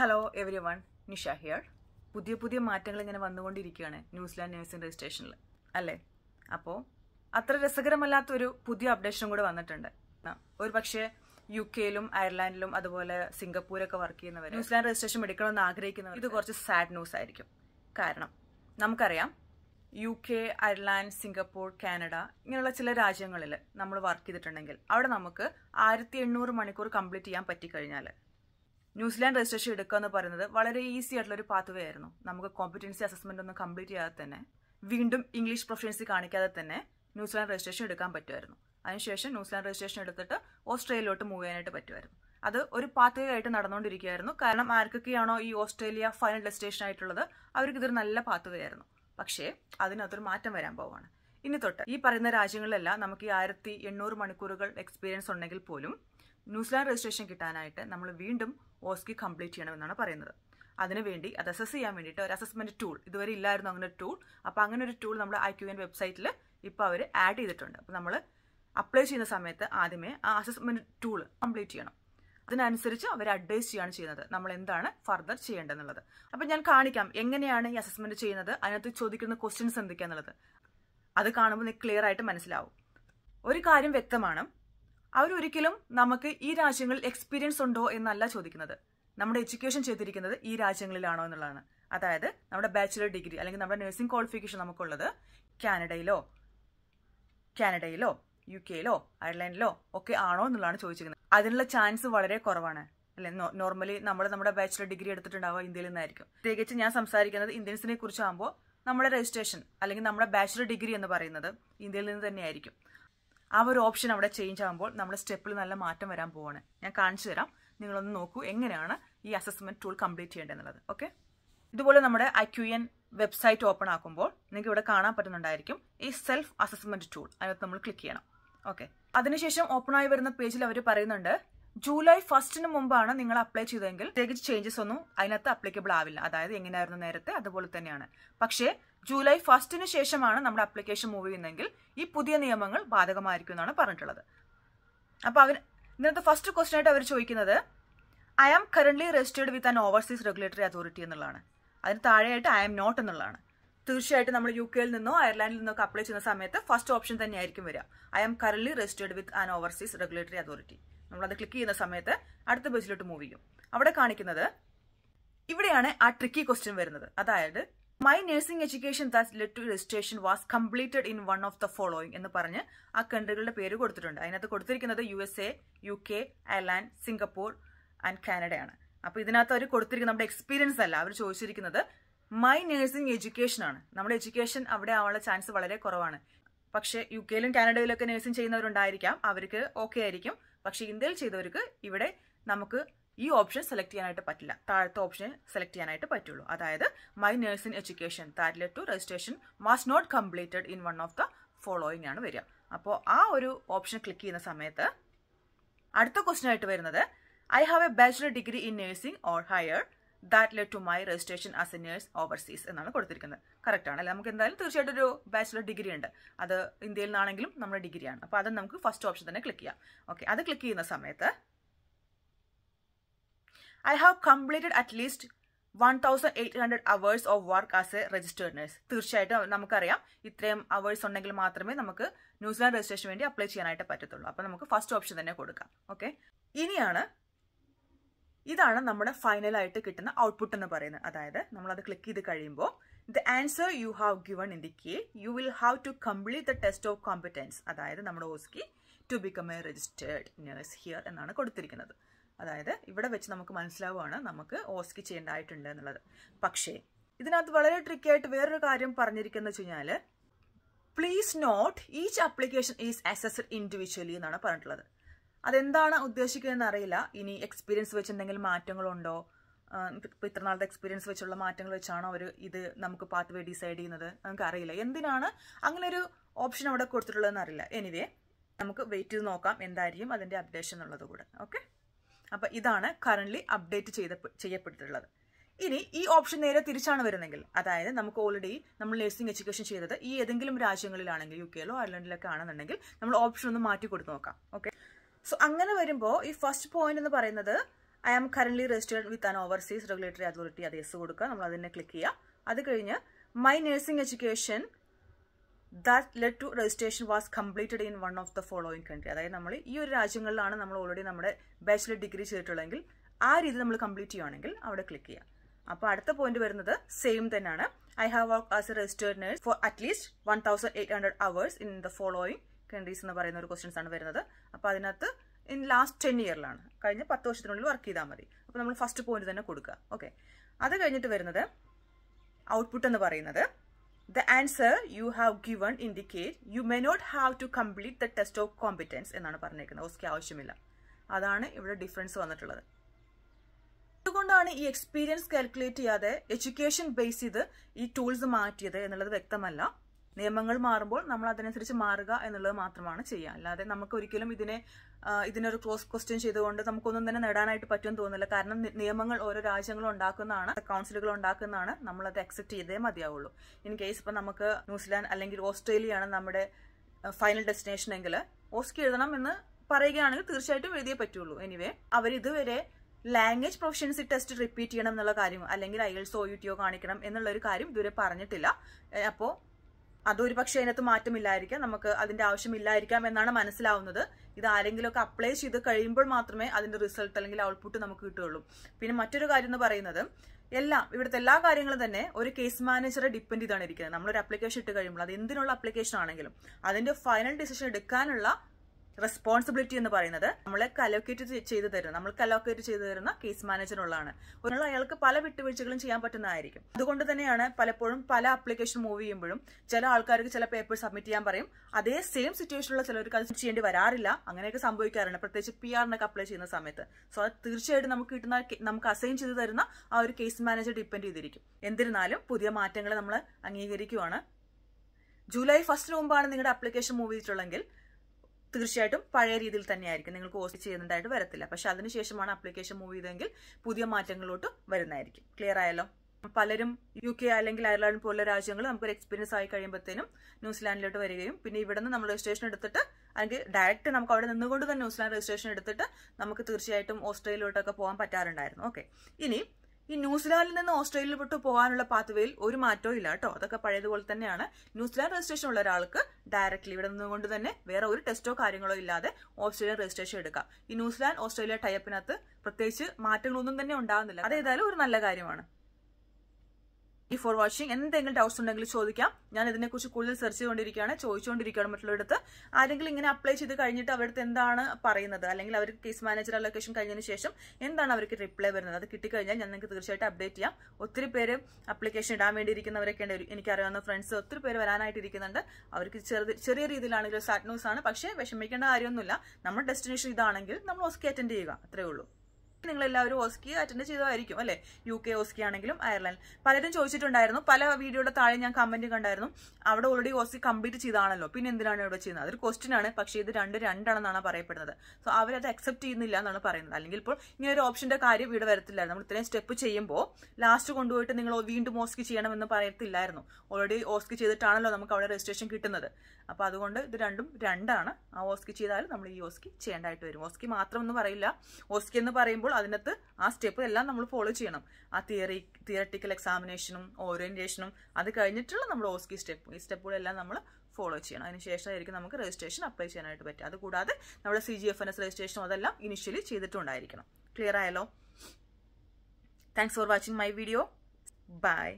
hello everyone Nisha here പുതിയ പുതിയ മാറ്റങ്ങൾ ഇങ്ങനെ വന്നുകൊണ്ടിരിക്കുകയാണ് ന്യൂസിലാൻഡ് നേഴ്സിംഗ് രജിസ്ട്രേഷനിൽ അല്ലേ അപ്പോൾ അത്ര രസകരമല്ലാത്തൊരു പുതിയ അപ്ഡേഷനും കൂടെ വന്നിട്ടുണ്ട് ഒരു പക്ഷേ യു കെയിലും അയർലാൻഡിലും അതുപോലെ സിംഗപ്പൂരൊക്കെ വർക്ക് ചെയ്യുന്നവർ ന്യൂസിലാൻഡ് രജിസ്ട്രേഷൻ എടുക്കണമെന്ന് ആഗ്രഹിക്കുന്നവർ ഇത് കുറച്ച് സാഡ് ന്യൂസ് ആയിരിക്കും കാരണം നമുക്കറിയാം U K Ireland Singapore Canada ഇങ്ങനെയുള്ള ചില രാജ്യങ്ങളിൽ നമ്മൾ വർക്ക് ചെയ്തിട്ടുണ്ടെങ്കിൽ അവിടെ നമുക്ക് ആയിരത്തി എണ്ണൂറ് മണിക്കൂർ കംപ്ലീറ്റ് ചെയ്യാൻ പറ്റിക്കഴിഞ്ഞാൽ ന്യൂസിലാൻഡ് രജിസ്ട്രേഷൻ എടുക്കുക എന്ന് പറയുന്നത് വളരെ ഈസി ആയിട്ടുള്ള ഒരു പാത്ത് വേ ആയിരുന്നു നമുക്ക് കോമ്പറ്റൻസി അസസ്മെന്റ് ഒന്നും കംപ്ലീറ്റ് ചെയ്യാതെ തന്നെ വീണ്ടും ഇംഗ്ലീഷ് പ്രൊഫഷൻസി കാണിക്കാതെ തന്നെ ന്യൂസിലാൻഡ് രജിസ്ട്രേഷൻ എടുക്കാൻ പറ്റുമായിരുന്നു അതിനുശേഷം ന്യൂസിലാൻഡ് രജിസ്ട്രേഷൻ എടുത്തിട്ട് ഓസ്ട്രേലിയയിലോട്ട് മൂവ് ചെയ്യാനായിട്ട് പറ്റുമായിരുന്നു അത് ഒരു പാത്ത് വേ ആയിട്ട് നടന്നുകൊണ്ടിരിക്കുകയായിരുന്നു കാരണം ആർക്കൊക്കെയാണോ ഈ ഓസ്ട്രേലിയ ഫൈനൽ ഡെസ്റ്റിനേഷൻ ആയിട്ടുള്ളത് അവർക്ക് ഇതൊരു നല്ല പാത്ത് വേ ആയിരുന്നു പക്ഷേ അതിനകത്തൊരു മാറ്റം വരാൻ പോവാണ് ഇനി തൊട്ട് ഈ പറയുന്ന രാജ്യങ്ങളിലെല്ലാം നമുക്ക് ഈ ആയിരത്തി എണ്ണൂറ് മണിക്കൂറുകൾ എക്സ്പീരിയൻസ് ഉണ്ടെങ്കിൽ പോലും ന്യൂസിലാൻഡ് രജിസ്ട്രേഷൻ കിട്ടാനായിട്ട് നമ്മൾ വീണ്ടും ഓസ്കി കംപ്ലീറ്റ് ചെയ്യണമെന്നാണ് പറയുന്നത് അതിനുവേണ്ടി അത് അസസ് ചെയ്യാൻ വേണ്ടിയിട്ട് ഒരു അസസ്മെന്റ് ടൂൾ ഇതുവരെ ഇല്ലായിരുന്നു അങ്ങനെ ഒരു ടൂൾ അപ്പോൾ അങ്ങനെ ഒരു ടൂൾ നമ്മൾ ഐ ക്യു എൻ വെബ്സൈറ്റിൽ ഇപ്പോൾ അവർ ആഡ് ചെയ്തിട്ടുണ്ട് അപ്പോൾ നമ്മൾ അപ്ലൈ ചെയ്യുന്ന സമയത്ത് ആദ്യമേ ആ അസസ്മെന്റ് ടൂൾ കംപ്ലീറ്റ് ചെയ്യണം അതിനനുസരിച്ച് അവർ അഡ്വൈസ് ചെയ്യാണ് ചെയ്യുന്നത് നമ്മൾ എന്താണ് ഫർദർ ചെയ്യേണ്ടതെന്നുള്ളത് അപ്പം ഞാൻ കാണിക്കാം എങ്ങനെയാണ് ഈ അസസ്മെന്റ് ചെയ്യുന്നത് അതിനകത്ത് ചോദിക്കുന്ന ക്വസ്റ്റ്യൻസ് എന്തൊക്കെയാണെന്നുള്ളത് അത് കാണുമ്പോൾ നിങ്ങൾക്ക് ക്ലിയർ ആയിട്ട് മനസ്സിലാവും ഒരു കാര്യം വ്യക്തമാണ് അവരൊരിക്കലും നമുക്ക് ഈ രാജ്യങ്ങളിൽ എക്സ്പീരിയൻസ് ഉണ്ടോ എന്നല്ല ചോദിക്കുന്നത് നമ്മുടെ എഡ്യൂക്കേഷൻ ചെയ്തിരിക്കുന്നത് ഈ രാജ്യങ്ങളിലാണോ എന്നുള്ളതാണ് അതായത് നമ്മുടെ ബാച്ചിലർ ഡിഗ്രി അല്ലെങ്കിൽ നമ്മുടെ നഴ്സിംഗ് ക്വാളിഫിക്കേഷൻ നമുക്കുള്ളത് കാനഡയിലോ കാനഡയിലോ യു കെയിലോ അയർലൻഡിലോ ഒക്കെ ആണോ എന്നുള്ളതാണ് ചോദിച്ചിരിക്കുന്നത് അതിനുള്ള ചാൻസ് വളരെ കുറവാണ് അല്ലെ നോർമലി നമ്മൾ നമ്മുടെ ബാച്ചിലർ ഡിഗ്രി എടുത്തിട്ടുണ്ടാവുക ഇന്ത്യയിൽ നിന്നായിരിക്കും പ്രത്യേകിച്ച് ഞാൻ സംസാരിക്കുന്നത് ഇന്ത്യൻസിനെ കുറിച്ചാകുമ്പോൾ നമ്മുടെ രജിസ്ട്രേഷൻ അല്ലെങ്കിൽ നമ്മുടെ ബാച്ചിലർ ഡിഗ്രി എന്ന് പറയുന്നത് ഇന്ത്യയിൽ നിന്ന് തന്നെയായിരിക്കും ആ ഒരു ഓപ്ഷൻ അവിടെ ചേഞ്ച് ആകുമ്പോൾ നമ്മുടെ സ്റ്റെപ്പിൽ നല്ല മാറ്റം വരാൻ പോവാണ് ഞാൻ കാണിച്ചു തരാം നിങ്ങളൊന്ന് നോക്കൂ എങ്ങനെയാണ് ഈ അസസ്മെന്റ് ടൂൾ കംപ്ലീറ്റ് ചെയ്യേണ്ടതെന്നുള്ളത് ഓക്കെ ഇതുപോലെ നമ്മുടെ എൻ വെബ്സൈറ്റ് ഓപ്പൺ ആക്കുമ്പോൾ നിങ്ങൾക്ക് ഇവിടെ കാണാൻ പറ്റുന്നുണ്ടായിരിക്കും ഈ സെൽഫ് അസസ്മെന്റ് ടൂൾ അതിനകത്ത് നമ്മൾ ക്ലിക്ക് ചെയ്യണം ഓക്കെ അതിനുശേഷം ഓപ്പൺ ആയി വരുന്ന പേജിൽ അവർ പറയുന്നുണ്ട് ജൂലൈ ഫസ്റ്റിന് മുമ്പാണ് നിങ്ങൾ അപ്ലൈ ചെയ്തതെങ്കിൽ പ്രത്യേകിച്ച് ചേഞ്ചസ് ഒന്നും അതിനകത്ത് അപ്ലിക്കബിൾ ആവില്ല അതായത് എങ്ങനെയായിരുന്നു നേരത്തെ അതുപോലെ തന്നെയാണ് പക്ഷേ ജൂലൈ ഫസ്റ്റിന് ശേഷമാണ് നമ്മുടെ അപ്ലിക്കേഷൻ മൂവ് ചെയ്യുന്നതെങ്കിൽ ഈ പുതിയ നിയമങ്ങൾ ബാധകമായിരിക്കും എന്നാണ് പറഞ്ഞിട്ടുള്ളത് അപ്പോൾ അവർ ഇന്നത്തെ ഫസ്റ്റ് ക്വസ്റ്റ്യൻ ആയിട്ട് അവർ ചോദിക്കുന്നത് I am current registered with an overseas regulatory authority എന്നുള്ളതാണ് അതിന് താഴെയായിട്ട് ഐ ആം നോട്ട് എന്നുള്ളതാണ് തീർച്ചയായിട്ടും നമ്മൾ യു കെയിൽ നിന്നോ അയർലാൻഡിൽ നിന്നോ അപ്ലൈ ചെയ്യുന്ന സമയത്ത് ഫസ്റ്റ് ഓപ്ഷൻ തന്നെയായിരിക്കും വരിക I am current registered with an overseas regulatory authority നമ്മളത് ക്ലിക്ക് ചെയ്യുന്ന സമയത്ത് അടുത്ത പേജിലോട്ട് മൂവ് ചെയ്യും അവിടെ കാണിക്കുന്നത് ഇവിടെയാണ് ആ ട്രിക്കി ക്വസ്റ്റ്യൻ വരുന്നത് അതായത് my nursing education that led to registration was completed in one of the following എന്ന് പറഞ്ഞ് ആ കൺട്രികളുടെ പേര് കൊടുത്തിട്ടുണ്ട് അതിനകത്ത് കൊടുത്തിരിക്കുന്നത് U S A U K Ireland Singapore and കാനഡയാണ് അപ്പോൾ ഇതിനകത്ത് അവർ കൊടുത്തിരിക്കുന്ന നമ്മുടെ എക്സ്പീരിയൻസ് അല്ല അവർ ചോദിച്ചിരിക്കുന്നത് മൈ നഴ്സിംഗ് എഡ്യൂക്കേഷൻ ആണ് നമ്മുടെ എഡ്യൂക്കേഷൻ അവിടെ ആവാനുള്ള ചാൻസ് വളരെ കുറവാണ് പക്ഷേ യു കെയിലും കാനഡയിലൊക്കെ നഴ്സിംഗ് ചെയ്യുന്നവരുണ്ടായിരിക്കാം അവർക്ക് ഓക്കെ ആയിരിക്കും പക്ഷേ ഇന്ത്യയിൽ ചെയ്തവർക്ക് ഇവിടെ നമുക്ക് ഈ ഓപ്ഷൻ സെലക്ട് ചെയ്യാനായിട്ട് പറ്റില്ല താഴത്തെ ഓപ്ഷൻ സെലക്ട് ചെയ്യാനായിട്ട് പറ്റുള്ളൂ അതായത് my nursing education that led to registration was not completed in one of the following ആണ് വരിക അപ്പോൾ ആ ഒരു ഓപ്ഷൻ ക്ലിക്ക് ചെയ്യുന്ന സമയത്ത് അടുത്ത ക്വസ്റ്റ്യൻ ആയിട്ട് വരുന്നത് I have a bachelor degree in nursing or higher that led to my registration as a nurse overseas എന്നാണ് കൊടുത്തിരിക്കുന്നത് കറക്റ്റ് ആണ് അല്ലെ നമുക്ക് എന്തായാലും തീർച്ചയായിട്ടും ഒരു ബാച്ചിലർ ഡിഗ്രി ഉണ്ട് അത് ഇന്ത്യയിൽ നിന്നാണെങ്കിലും നമ്മുടെ ഡിഗ്രിയാണ് അപ്പോൾ അത് നമുക്ക് ഫസ്റ്റ് ഓപ്ഷൻ തന്നെ ക്ലിക്ക് ചെയ്യാം ഓക്കെ അത് ക്ലിക്ക് ചെയ്യുന്ന സമയത്ത് I have completed at least one thousand eight hundred hours of work as a registered nurse തീർച്ചയായിട്ടും നമുക്കറിയാം ഇത്രയും അവേഴ്സ് ഉണ്ടെങ്കിൽ മാത്രമേ നമുക്ക് ന്യൂസിലാൻഡ് രജിസ്ട്രേഷന് വേണ്ടി അപ്ലൈ ചെയ്യാനായിട്ട് പറ്റത്തുള്ളൂ അപ്പോൾ നമുക്ക് ഫസ്റ്റ് ഓപ്ഷൻ തന്നെ കൊടുക്കാം ഓക്കെ ഇനിയാണ് ഇതാണ് നമ്മുടെ ഫൈനലായിട്ട് കിട്ടുന്ന ഔട്ട്പുട്ട് എന്ന് പറയുന്നത് അതായത് നമ്മൾ അത് ക്ലിക്ക് ചെയ്ത് കഴിയുമ്പോൾ the answer you have given indicate you will have to complete the test of competence അതായത് നമ്മുടെ OSCE to become a registered nurse here എന്നാണ് കൊടുത്തിരിക്കുന്നത് അതായത് ഇവിടെ വെച്ച് നമുക്ക് മനസ്സിലാവുകയാണ് നമുക്ക് ഓസ്കി ചെയ്യേണ്ടതായിട്ടുണ്ട് എന്നുള്ളത് പക്ഷേ ഇതിനകത്ത് വളരെ ട്രിക്കായിട്ട് വേറൊരു കാര്യം പറഞ്ഞിരിക്കുന്നത് വെച്ച് കഴിഞ്ഞാൽ please note each application is assessed individually എന്നാണ് പറഞ്ഞിട്ടുള്ളത് അതെന്താണ് ഉദ്ദേശിക്കുന്നതെന്ന് അറിയില്ല ഇനി എക്സ്പീരിയൻസ് വെച്ച് എന്തെങ്കിലും മാറ്റങ്ങളുണ്ടോ ഇപ്പോൾ ഇത്രനാളത്തെ എക്സ്പീരിയൻസ് വെച്ചുള്ള മാറ്റങ്ങൾ വെച്ചാണോ അവർ ഇത് നമുക്ക് പാത്ത് വേ ഡിസൈഡ് ചെയ്യുന്നത് നമുക്ക് അറിയില്ല എന്തിനാണ് അങ്ങനെ ഒരു ഓപ്ഷൻ അവിടെ കൊടുത്തിട്ടുള്ളതെന്ന് അറിയില്ല എനിവേ നമുക്ക് വെയിറ്റ് ചെയ്ത് നോക്കാം എന്തായിരിക്കും അതിൻ്റെ അപ്ഡേഷൻ എന്നുള്ളത് കൂടെ ഓക്കെ അപ്പോൾ ഇതാണ് കറൻ്റ്ലി അപ്ഡേറ്റ് ചെയ്ത ചെയ്യപ്പെട്ടിട്ടുള്ളത് ഇനി ഈ ഓപ്ഷൻ നേരെ തിരിച്ചാണ് വരുന്നെങ്കിൽ അതായത് നമുക്ക് ഓൾറെഡി നമ്മൾ നഴ്സിംഗ് എഡ്യൂക്കേഷൻ ചെയ്തത് ഈ ഏതെങ്കിലും രാജ്യങ്ങളിലാണെങ്കിൽ യു കെയിലോ അയർലൻഡിലൊക്കെ ആണെന്നുണ്ടെങ്കിൽ നമ്മൾ ഓപ്ഷൻ ഒന്ന് മാറ്റി കൊടുത്ത് നോക്കാം ഓക്കെ സോ അങ്ങനെ വരുമ്പോൾ ഈ ഫസ്റ്റ് പോയിന്റ് എന്ന് പറയുന്നത് I am current registered with an overseas regulatory authority അത് എസ് കൊടുക്കുക നമ്മൾ അതിനെ ക്ലിക്ക് ചെയ്യുക അത് കഴിഞ്ഞ് my nursing education that led to registration was completed in one of the following country അതായത് നമ്മൾ ഈ ഒരു രാജ്യങ്ങളിലാണ് നമ്മൾ ഓൾറെഡി നമ്മുടെ ബാച്ചിലർ ഡിഗ്രി ചെയ്തിട്ടുള്ളതെങ്കിൽ ആ രീതി നമ്മൾ കംപ്ലീറ്റ് ചെയ്യുകയാണെങ്കിൽ അവിടെ ക്ലിക്ക് ചെയ്യുക അപ്പോൾ അടുത്ത പോയിന്റ് വരുന്നത് സെയിം തന്നെയാണ് I have work as a registered nurse for at least one thousand eight hundred hours in the following countries എന്ന് പറയുന്ന ഒരു ക്വസ്റ്റൻസ് ആണ് വരുന്നത് അപ്പോൾ അതിനകത്ത് ഇൻ ലാസ്റ്റ് ടെൻ ഇയറിലാണ് കഴിഞ്ഞ പത്ത് വർഷത്തിനുള്ളിൽ വർക്ക് ചെയ്താൽ മതി അപ്പോൾ നമ്മൾ ഫസ്റ്റ് പോയിന്റ് തന്നെ കൊടുക്കുക ഓക്കെ അത് കഴിഞ്ഞിട്ട് വരുന്നത് ഔട്ട്പുട്ട് എന്ന് പറയുന്നത് the answer you have given indicate you may not have to complete the test of competence എന്നാണ് പറഞ്ഞേക്കുന്നത് ഓസ്കി ആവശ്യമില്ല അതാണ് ഇവിടെ ഡിഫറൻസ് വന്നിട്ടുള്ളത് അതുകൊണ്ടാണ് ഈ എക്സ്പീരിയൻസ് കാൽക്കുലേറ്റ് ചെയ്യാതെ എഡ്യൂക്കേഷൻ ബേസ് ചെയ്ത് ഈ ടൂൾസ് മാറ്റിയത് എന്നുള്ളത് വ്യക്തമല്ല നിയമങ്ങൾ മാറുമ്പോൾ നമ്മൾ അതിനനുസരിച്ച് മാറുക എന്നുള്ളത് മാത്രമാണ് ചെയ്യുക അല്ലാതെ നമുക്ക് ഒരിക്കലും ഇതിനെ ഇതിനൊരു ക്ലോസ് ക്വസ്റ്റ്യൻ ചെയ്തുകൊണ്ട് നമുക്കൊന്നും തന്നെ നേടാനായിട്ട് പറ്റുമെന്ന് തോന്നില്ല കാരണം നിയമങ്ങൾ ഓരോ രാജ്യങ്ങളും ഉണ്ടാക്കുന്നതാണ് കൗൺസിലുകൾ ഉണ്ടാക്കുന്നതാണ് നമ്മളത് അക്സെപ്റ്റ് ചെയ്തേ മതിയാവുള്ളൂ ഇൻ കേസ് ഇപ്പം നമുക്ക് ന്യൂസിലാൻഡ് അല്ലെങ്കിൽ ഓസ്ട്രേലിയയാണ് നമ്മുടെ ഫൈനൽ ഡെസ്റ്റിനേഷൻ എങ്കിൽ ഓസ്കി എഴുതണം എന്ന് പറയുകയാണെങ്കിൽ തീർച്ചയായിട്ടും എഴുതിയേ പറ്റുള്ളൂ എനിവേ അവർ ഇതുവരെ ലാംഗ്വേജ് പ്രൊഫഷൻസി ടെസ്റ്റ് റിപ്പീറ്റ് ചെയ്യണം എന്നുള്ള കാര്യം അല്ലെങ്കിൽ ഐ എൽസോ യു കാണിക്കണം എന്നുള്ള ഒരു കാര്യം ഇതുവരെ പറഞ്ഞിട്ടില്ല അപ്പോൾ അതൊരു പക്ഷേ അതിനകത്ത് മാറ്റമില്ലായിരിക്കാം നമുക്ക് അതിന്റെ ആവശ്യമില്ലായിരിക്കാം എന്നാണ് മനസ്സിലാവുന്നത് ഇത് ആരെങ്കിലുമൊക്കെ അപ്ലൈ ചെയ്ത് കഴിയുമ്പോൾ മാത്രമേ അതിന്റെ റിസൾട്ട് അല്ലെങ്കിൽ ഔട്ട്പുട്ട് നമുക്ക് കിട്ടുകയുള്ളൂ പിന്നെ മറ്റൊരു കാര്യം എന്ന് പറയുന്നത് എല്ലാം ഇവിടുത്തെ എല്ലാ കാര്യങ്ങളും തന്നെ ഒരു കേസ് മാനേജറെ ഡിപ്പെൻഡ് ചെയ്താണ് ഇരിക്കുന്നത് നമ്മളൊരു അപ്ലിക്കേഷൻ ഇട്ട് കഴിയുമ്പോൾ അത് എന്തിനുള്ള അപ്ലിക്കേഷൻ ആണെങ്കിലും അതിന്റെ ഫൈനൽ ഡിസിഷൻ എടുക്കാനുള്ള റെസ്പോൺസിബിലിറ്റി എന്ന് പറയുന്നത് നമ്മളെ അലോക്കേറ്റ് ചെയ്തു തരും നമ്മൾക്ക് അലോക്കേറ്റ് ചെയ്തു തരുന്ന കേസ് മാനേജറിനുള്ളതാണ് ഒരാൾ അയാൾക്ക് പല വിട്ടുവീഴ്ചകളും ചെയ്യാൻ പറ്റുന്നതായിരിക്കും അതുകൊണ്ട് തന്നെയാണ് പലപ്പോഴും പല അപ്ലിക്കേഷൻ മൂവ് ചെയ്യുമ്പോഴും ചില ആൾക്കാർക്ക് ചില പേപ്പർ സബ്മിറ്റ് ചെയ്യാൻ പറയും അതേ സെയിം സിറ്റുവേഷനുള്ള ചിലർക്ക് അത് ചെയ്യേണ്ടി വരാറില്ല അങ്ങനെയൊക്കെ സംഭവിക്കാറുണ്ട് പ്രത്യേകിച്ച് പി ആറിനൊക്കെ അപ്ലൈ ചെയ്യുന്ന സമയത്ത് സോ അത് തീർച്ചയായിട്ടും നമുക്ക് കിട്ടുന്ന നമുക്ക് അസൈൻ ചെയ്തു തരുന്ന ആ ഒരു കേസ് മാനേജർ ഡിപ്പെൻഡ് ചെയ്തിരിക്കും എന്നിരുന്നാലും പുതിയ മാറ്റങ്ങൾ നമ്മൾ അംഗീകരിക്കുവാണ് ജൂലൈ ഫസ്റ്റിന് മുമ്പാണ് നിങ്ങളുടെ അപ്ലിക്കേഷൻ മൂവ് ചെയ്തിട്ടുള്ളെങ്കിൽ തീർച്ചയായിട്ടും പഴയ രീതിയിൽ തന്നെയായിരിക്കും നിങ്ങൾക്ക് പോസ്റ്റ് ചെയ്യുന്നതായിട്ട് വരത്തില്ല പക്ഷെ അതിനുശേഷമാണ് അപ്ലിക്കേഷൻ മൂവ് ചെയ്തതെങ്കിൽ പുതിയ മാറ്റങ്ങളിലോട്ട് വരുന്നതായിരിക്കും ക്ലിയർ ആയല്ലോ പലരും യു കെ അല്ലെങ്കിൽ അയർലൻഡ് പോലുള്ള രാജ്യങ്ങൾ നമുക്കൊരു എക്സ്പീരിയൻസ് ആയി കഴിയുമ്പോഴത്തേനും ന്യൂസിലാൻഡിലോട്ട് വരികയും പിന്നെ ഇവിടെ നിന്ന് നമ്മൾ രജിസ്ട്രേഷൻ എടുത്തിട്ട് അല്ലെങ്കിൽ ഡയറക്റ്റ് നമുക്ക് അവിടെ നിന്നുകൊണ്ട് തന്നെ ന്യൂസിലാൻഡ് രജിസ്ട്രേഷൻ എടുത്തിട്ട് നമുക്ക് തീർച്ചയായിട്ടും ഓസ്ട്രേലിയയിലോട്ടൊക്കെ പോകാൻ പറ്റാറുണ്ടായിരുന്നു ഓക്കെ ഇനി ഈ ന്യൂസിലാൻഡിൽ നിന്ന് ഓസ്ട്രേലിയയിലോട്ട് പോകാനുള്ള പാത്വേയിൽ ഒരു മാറ്റവും ഇല്ല കേട്ടോ അതൊക്കെ പഴയതുപോലെ തന്നെയാണ് ന്യൂസിലാൻഡ് രജിസ്ട്രേഷൻ ഉള്ള ഒരാൾക്ക് ഡയറക്ട്ലി ഇവിടെ നിന്നുകൊണ്ട് തന്നെ വേറെ ഒരു ടെസ്റ്റോ കാര്യങ്ങളോ ഇല്ലാതെ ഓസ്ട്രേലിയ രജിസ്ട്രേഷൻ എടുക്കാം ഈ ന്യൂസിലാൻഡ് ഓസ്ട്രേലിയ ടൈപ്പിനകത്ത് പ്രത്യേകിച്ച് മാറ്റങ്ങളൊന്നും തന്നെ ഉണ്ടാകുന്നില്ല അതേതായാലും ഒരു നല്ല കാര്യമാണ് ഫോർ വാഷിംഗ് എന്തെങ്കിലും ഡൗട്ട്സ് ഉണ്ടെങ്കിൽ ചോദിക്കാം ഞാൻ ഇതിനെക്കുറിച്ച് കൂടുതൽ സെർച്ച് ചെയ്തുകൊണ്ടിരിക്കുകയാണ് ചോദിച്ചുകൊണ്ടിരിക്കുകയാണ് മറ്റുള്ളവരടുത്ത് ആരെങ്കിലും ഇങ്ങനെ അപ്ലൈ ചെയ്ത് കഴിഞ്ഞിട്ട് അവിടുത്തെ എന്താണ് പറയുന്നത് അല്ലെങ്കിൽ അവർ കേസ് മാനേജർ അലോക്കേഷൻ കഴിഞ്ഞതിന് ശേഷം എന്താണ് അവർക്ക് റിപ്ലൈ വരുന്നത് അത് കിട്ടിക്കഴിഞ്ഞാൽ ഞാൻ നിങ്ങൾക്ക് തീർച്ചയായിട്ടും അപ്ഡേറ്റ് ചെയ്യാം ഒത്തിരി പേര് അപ്ലിക്കേഷൻ ഇടാൻ വേണ്ടി ഇരിക്കുന്നവരൊക്കെ ഉണ്ട് എനിക്കറിയാവുന്ന ഫ്രണ്ട്സ് ഒത്തിരി പേര് വരാനായിട്ട് ഇരിക്കുന്നുണ്ട് അവർക്ക് ചെറിയ രീതിയിലാണെങ്കിലും സാറ്റ് ന്യൂസ് ആണ് പക്ഷേ വിഷമിക്കേണ്ട കാര്യമൊന്നുമില്ല നമ്മുടെ ഡെസ്റ്റിനേഷൻ ഇതാണെങ്കിൽ നമ്മൾ ഒസ്കേ അറ്റൻഡ് ചെയ്യുക അത്രേ ഉള്ളൂ നിങ്ങൾ എല്ലാവരും ഓസ്കി അറ്റൻഡ് ചെയ്തതായിരിക്കും അല്ലെ യു കെ ഓസ്കി ആണെങ്കിലും അയർലൻഡ് പലരും ചോദിച്ചിട്ടുണ്ടായിരുന്നു പല വീഡിയോയുടെ താഴെ ഞാൻ കമന്റ് കണ്ടായിരുന്നു അവിടെ ഓൾറെഡി ഓസ്കി കംപ്ലീറ്റ് ചെയ്താണല്ലോ പിന്നെ എന്തിനാണ് ഇവിടെ ചെയ്യുന്നത് അതൊരു ക്വസ്റ്റ്യൻ ആണ് പക്ഷേ ഇത് രണ്ട് രണ്ടാണെന്നാണ് പറയപ്പെടുന്നത് സോ അവരത് അക്സെപ്റ്റ് ചെയ്യുന്നില്ല എന്നാണ് പറയുന്നത് അല്ലെങ്കിൽ ഇപ്പോൾ ഇങ്ങനൊരു ഒരു ഓപ്ഷന്റെ കാര്യം ഇവിടെ വരത്തില്ല നമ്മൾ ഇത്രയും സ്റ്റെപ്പ് ചെയ്യുമ്പോൾ ലാസ്റ്റ് കൊണ്ടുപോയിട്ട് നിങ്ങൾ വീണ്ടും ഓസ്കി ചെയ്യണമെന്ന് പറയത്തില്ലായിരുന്നു ഓൾറെഡി ഓസ്കി ചെയ്തിട്ടാണല്ലോ നമുക്ക് അവിടെ രജിസ്ട്രേഷൻ കിട്ടുന്നത് അപ്പോൾ അതുകൊണ്ട് ഇത് രണ്ടും രണ്ടാണ് ആ ഓസ്കി ചെയ്താലും നമ്മൾ ഈ ഓസ്കി ചെയ്യേണ്ടതായിട്ട് വരും ഓസ്കി മാത്രം എന്ന് പറയില്ല ഓസ്കി എന്ന് പറയുമ്പോൾ വരുമ്പോൾ അതിനകത്ത് ആ സ്റ്റെപ്പ് എല്ലാം നമ്മൾ ഫോളോ ചെയ്യണം ആ തിയറി തിയററ്റിക്കൽ എക്സാമിനേഷനും ഓറിയന്റേഷനും അത് കഴിഞ്ഞിട്ടുള്ള നമ്മൾ ഓസ്കി സ്റ്റെപ്പ് ഈ സ്റ്റെപ്പുകളെല്ലാം നമ്മൾ ഫോളോ ചെയ്യണം അതിനുശേഷമായിരിക്കും നമുക്ക് രജിസ്ട്രേഷൻ അപ്ലൈ ചെയ്യാനായിട്ട് പറ്റും അതുകൂടാതെ നമ്മുടെ C G F N S രജിസ്ട്രേഷനും അതെല്ലാം ഇനിഷ്യലി ചെയ്തിട്ടുണ്ടായിരിക്കണം ക്ലിയർ ആയല്ലോ thanks for watching my video by